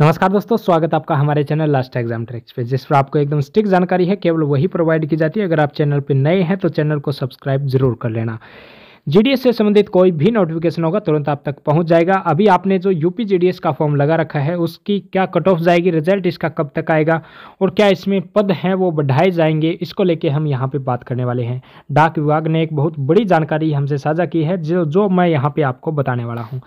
नमस्कार दोस्तों स्वागत आपका हमारे चैनल लास्ट एग्जाम ट्रिक्स पे जिस पर आपको एकदम स्टिक जानकारी है केवल वही प्रोवाइड की जाती है अगर आप चैनल पे नए हैं तो चैनल को सब्सक्राइब जरूर कर लेना जीडीएस से संबंधित कोई भी नोटिफिकेशन होगा तुरंत आप तक पहुंच जाएगा अभी आपने जो यूपी जीडीएस का फॉर्म लगा रखा है उसकी क्या कट ऑफ जाएगी रिजल्ट इसका कब तक आएगा और क्या इसमें पद हैं वो बढ़ाए जाएंगे इसको लेके हम यहाँ पे बात करने वाले हैं डाक विभाग ने एक बहुत बड़ी जानकारी हमसे साझा की है जो जो मैं यहाँ पर आपको बताने वाला हूँ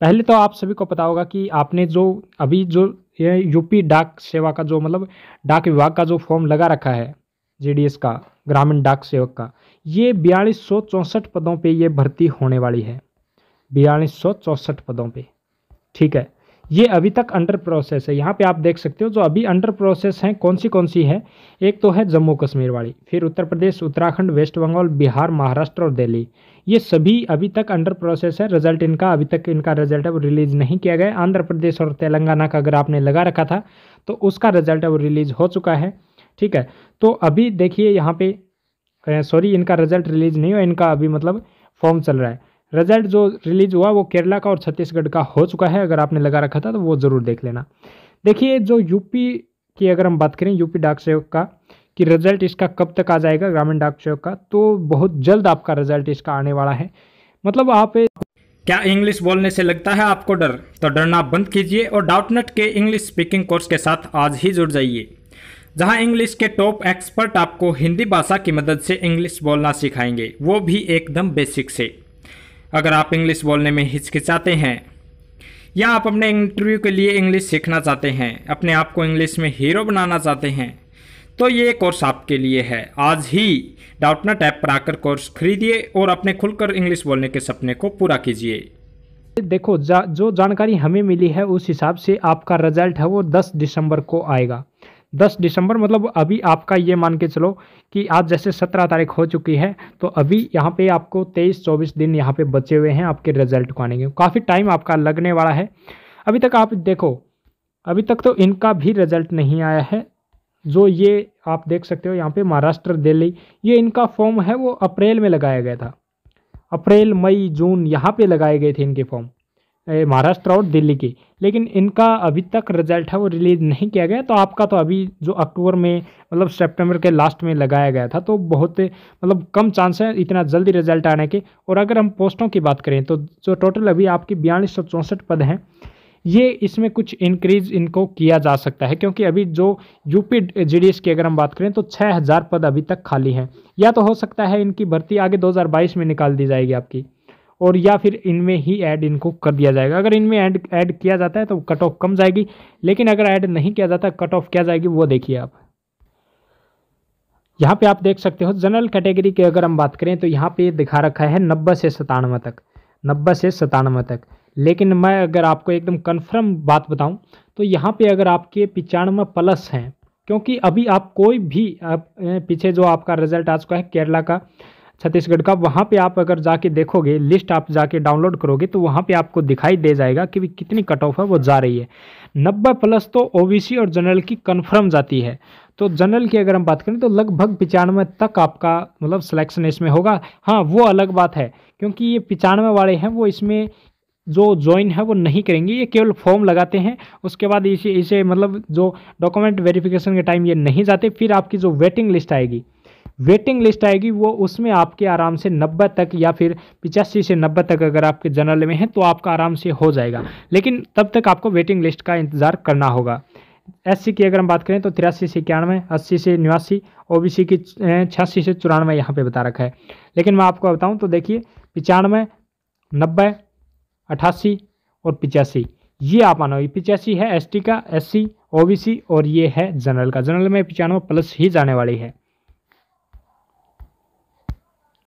पहले तो आप सभी को पता होगा कि आपने जो अभी जो ये यूपी डाक सेवा का जो मतलब डाक विभाग का जो फॉर्म लगा रखा है जीडीएस का ग्रामीण डाक सेवक का ये बयालीस सौ चौंसठ पदों पे ये भर्ती होने वाली है बयालीस सौ चौंसठ पदों पे ठीक है ये अभी तक अंडर प्रोसेस है यहाँ पे आप देख सकते हो जो अभी अंडर प्रोसेस हैं कौन सी कौन सी है एक तो है जम्मू कश्मीर वाली फिर उत्तर प्रदेश उत्तराखंड वेस्ट बंगाल बिहार महाराष्ट्र और दिल्ली ये सभी अभी तक अंडर प्रोसेस है रिजल्ट इनका अभी तक इनका रिजल्ट है वो रिलीज़ नहीं किया गया आंध्र प्रदेश और तेलंगाना का अगर आपने लगा रखा था तो उसका रिजल्ट है वो रिलीज़ हो चुका है ठीक है तो अभी देखिए यहाँ पे सॉरी इनका रिजल्ट रिलीज़ नहीं हुआ इनका अभी मतलब फॉर्म चल रहा है रिजल्ट जो रिलीज़ हुआ वो केरला का और छत्तीसगढ़ का हो चुका है अगर आपने लगा रखा था तो वो ज़रूर देख लेना देखिए जो यूपी की अगर हम बात करें यूपी डाक सेवक का कि रिज़ल्ट इसका कब तक आ जाएगा ग्रामीण डाक सेवक का तो बहुत जल्द आपका रिज़ल्ट इसका आने वाला है मतलब आप क्या इंग्लिश बोलने से लगता है आपको डर तो डरना बंद कीजिए और डाउटनेट के इंग्लिश स्पीकिंग कोर्स के साथ आज ही जुड़ जाइए जहां इंग्लिश के टॉप एक्सपर्ट आपको हिंदी भाषा की मदद से इंग्लिश बोलना सिखाएंगे वो भी एकदम बेसिक से अगर आप इंग्लिश बोलने में हिचकिचाते हैं या आप अपने इंटरव्यू के लिए इंग्लिश सीखना चाहते हैं अपने आप को इंग्लिश में हीरो बनाना चाहते हैं तो ये कोर्स आपके लिए है आज ही डाउटनेट ऐप पर आकर कोर्स खरीदिए और अपने खुलकर इंग्लिश बोलने के सपने को पूरा कीजिए देखो जा, जो जानकारी हमें मिली है उस हिसाब से आपका रिजल्ट है वो 10 दिसंबर को आएगा 10 दिसंबर मतलब अभी आपका ये मान के चलो कि आज जैसे 17 तारीख हो चुकी है तो अभी यहाँ पे आपको 23 24 दिन यहाँ पे बचे हुए हैं आपके रिजल्ट को आने के काफ़ी टाइम आपका लगने वाला है अभी तक आप देखो अभी तक तो इनका भी रिजल्ट नहीं आया है जो ये आप देख सकते हो यहाँ पे महाराष्ट्र दिल्ली ये इनका फॉर्म है वो अप्रैल में लगाया गया था अप्रैल मई जून यहाँ पे लगाए गए थे इनके फॉर्म महाराष्ट्र और दिल्ली के लेकिन इनका अभी तक रिजल्ट है वो रिलीज़ नहीं किया गया तो आपका तो अभी जो अक्टूबर में मतलब सितंबर के लास्ट में लगाया गया था तो बहुत मतलब कम चांस है इतना जल्दी रिजल्ट आने के और अगर हम पोस्टों की बात करें तो जो टोटल अभी आपके बयालीस पद हैं ये इसमें कुछ इंक्रीज इनको किया जा सकता है क्योंकि अभी जो यूपी जीडीएस की अगर हम बात करें तो 6000 पद अभी तक खाली हैं या तो हो सकता है इनकी भर्ती आगे 2022 में निकाल दी जाएगी आपकी और या फिर इनमें ही ऐड इनको कर दिया जाएगा अगर इनमें ऐड ऐड किया जाता है तो कट ऑफ कम जाएगी लेकिन अगर ऐड नहीं किया जाता कट ऑफ क्या जाएगी वो देखिए आप यहाँ पे आप देख सकते हो जनरल कैटेगरी की अगर हम बात करें तो यहाँ पे दिखा रखा है नब्बे से सतानवे तक नब्बे से सतानवे तक लेकिन मैं अगर आपको एकदम कन्फर्म बात बताऊँ तो यहाँ पर अगर आपके पिचानवे प्लस हैं क्योंकि अभी आप कोई भी आप पीछे जो आपका रिजल्ट आ चुका है केरला का छत्तीसगढ़ का वहाँ पे आप अगर जाके देखोगे लिस्ट आप जाके डाउनलोड करोगे तो वहाँ पे आपको दिखाई दे जाएगा कि भी कितनी कट ऑफ है वो जा रही है नब्बे प्लस तो ओबीसी और जनरल की कन्फर्म जाती है तो जनरल की अगर हम बात करें तो लगभग पिचानवे तक आपका मतलब सिलेक्शन इसमें होगा हाँ वो अलग बात है क्योंकि ये पिचानवे वाले हैं वो इसमें जो ज्वाइन है वो नहीं करेंगे ये केवल फॉर्म लगाते हैं उसके बाद इसे इसे मतलब जो डॉक्यूमेंट वेरिफिकेशन के टाइम ये नहीं जाते फिर आपकी जो वेटिंग लिस्ट आएगी वेटिंग लिस्ट आएगी वो उसमें आपके आराम से नब्बे तक या फिर पिचासी से नब्बे तक अगर आपके जनरल में हैं तो आपका आराम से हो जाएगा लेकिन तब तक आपको वेटिंग लिस्ट का इंतज़ार करना होगा एस की अगर हम बात करें तो तिरासी से इक्यानवे अस्सी से निवासी ओ की छियासी से चौरानवे यहाँ पर बता रखा है लेकिन मैं आपको बताऊँ तो देखिए पचानवे नब्बे अट्ठासी और पिचासी ये आप मानो पिचासी है एसटी का एससी ओबीसी और ये है जनरल का जनरल में पिचानवे प्लस ही जाने वाली है